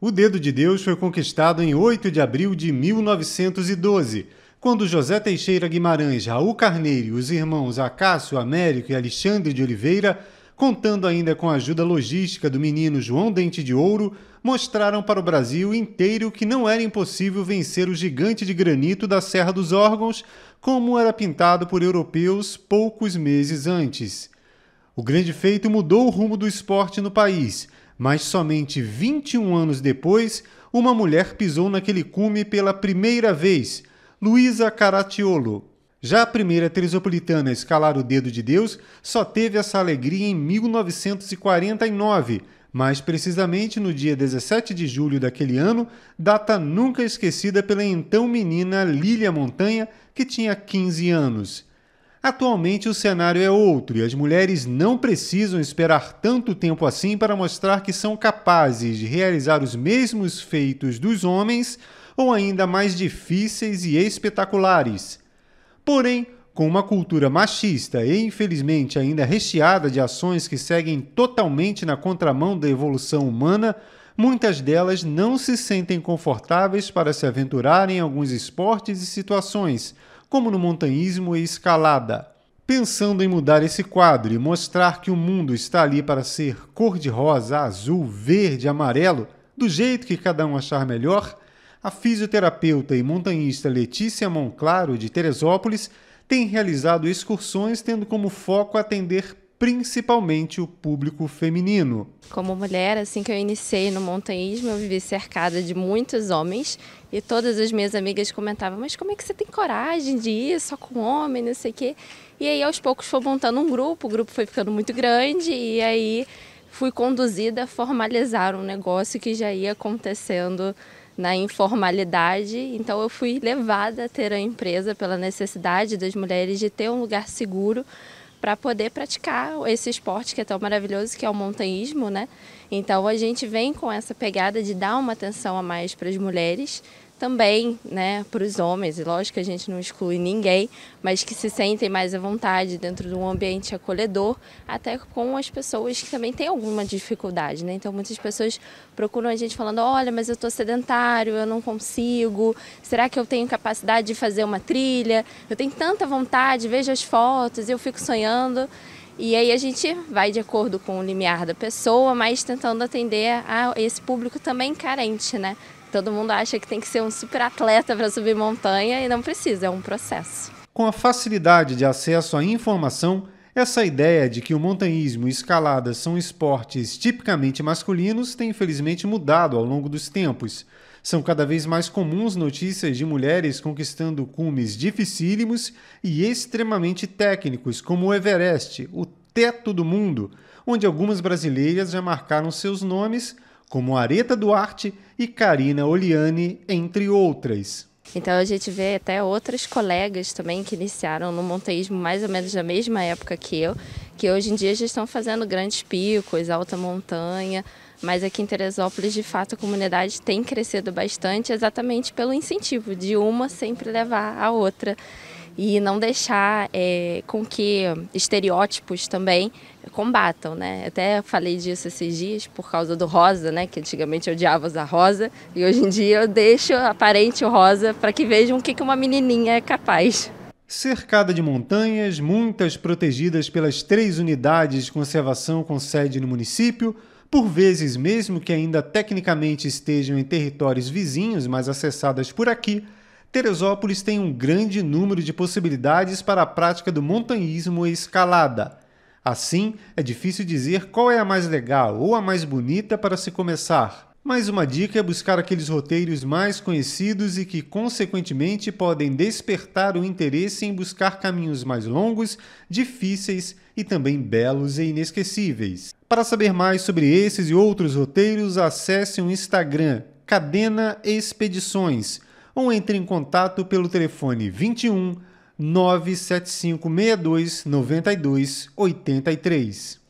O Dedo de Deus foi conquistado em 8 de abril de 1912, quando José Teixeira Guimarães, Raul Carneiro e os irmãos Acácio, Américo e Alexandre de Oliveira, contando ainda com a ajuda logística do menino João Dente de Ouro, mostraram para o Brasil inteiro que não era impossível vencer o gigante de granito da Serra dos Órgãos, como era pintado por europeus poucos meses antes. O grande feito mudou o rumo do esporte no país mas somente 21 anos depois, uma mulher pisou naquele cume pela primeira vez, Luísa Caratiolo. Já a primeira trisopolitana a escalar o dedo de Deus só teve essa alegria em 1949, mais precisamente no dia 17 de julho daquele ano, data nunca esquecida pela então menina Lília Montanha, que tinha 15 anos. Atualmente o cenário é outro e as mulheres não precisam esperar tanto tempo assim para mostrar que são capazes de realizar os mesmos feitos dos homens ou ainda mais difíceis e espetaculares. Porém, com uma cultura machista e infelizmente ainda recheada de ações que seguem totalmente na contramão da evolução humana, muitas delas não se sentem confortáveis para se aventurar em alguns esportes e situações como no montanhismo e escalada. Pensando em mudar esse quadro e mostrar que o mundo está ali para ser cor-de-rosa, azul, verde, amarelo, do jeito que cada um achar melhor, a fisioterapeuta e montanhista Letícia Monclaro, de Teresópolis, tem realizado excursões tendo como foco atender principalmente o público feminino. Como mulher, assim que eu iniciei no montanhismo, eu vivi cercada de muitos homens e todas as minhas amigas comentavam: Mas como é que você tem coragem de ir só com homem, não sei o quê? E aí, aos poucos, foi montando um grupo, o grupo foi ficando muito grande e aí fui conduzida a formalizar um negócio que já ia acontecendo na informalidade. Então eu fui levada a ter a empresa pela necessidade das mulheres de ter um lugar seguro para poder praticar esse esporte que é tão maravilhoso, que é o montanhismo, né? Então a gente vem com essa pegada de dar uma atenção a mais para as mulheres, também né, para os homens, e lógico que a gente não exclui ninguém, mas que se sentem mais à vontade dentro de um ambiente acolhedor, até com as pessoas que também têm alguma dificuldade. Né? Então muitas pessoas procuram a gente falando, olha, mas eu estou sedentário, eu não consigo, será que eu tenho capacidade de fazer uma trilha? Eu tenho tanta vontade, vejo as fotos, eu fico sonhando. E aí a gente vai de acordo com o limiar da pessoa, mas tentando atender a esse público também carente, né? Todo mundo acha que tem que ser um super atleta para subir montanha e não precisa, é um processo. Com a facilidade de acesso à informação, essa ideia de que o montanhismo e escalada são esportes tipicamente masculinos tem infelizmente mudado ao longo dos tempos. São cada vez mais comuns notícias de mulheres conquistando cumes dificílimos e extremamente técnicos, como o Everest, o teto do mundo, onde algumas brasileiras já marcaram seus nomes como Areta Duarte e Karina Oliani, entre outras. Então a gente vê até outras colegas também que iniciaram no monteísmo mais ou menos da mesma época que eu, que hoje em dia já estão fazendo grandes picos, alta montanha, mas aqui em Teresópolis, de fato, a comunidade tem crescido bastante exatamente pelo incentivo de uma sempre levar a outra e não deixar é, com que estereótipos também combatam, né? Até falei disso esses dias por causa do rosa, né? Que antigamente eu odiava usar rosa e hoje em dia eu deixo aparente o rosa para que vejam o que uma menininha é capaz. Cercada de montanhas, muitas protegidas pelas três unidades de conservação com sede no município, por vezes, mesmo que ainda tecnicamente estejam em territórios vizinhos, mas acessadas por aqui, Teresópolis tem um grande número de possibilidades para a prática do montanhismo e escalada. Assim, é difícil dizer qual é a mais legal ou a mais bonita para se começar. Mas uma dica é buscar aqueles roteiros mais conhecidos e que, consequentemente, podem despertar o interesse em buscar caminhos mais longos, difíceis e também belos e inesquecíveis. Para saber mais sobre esses e outros roteiros, acesse o Instagram Cadena Expedições ou entre em contato pelo telefone 21 975 62 92 83.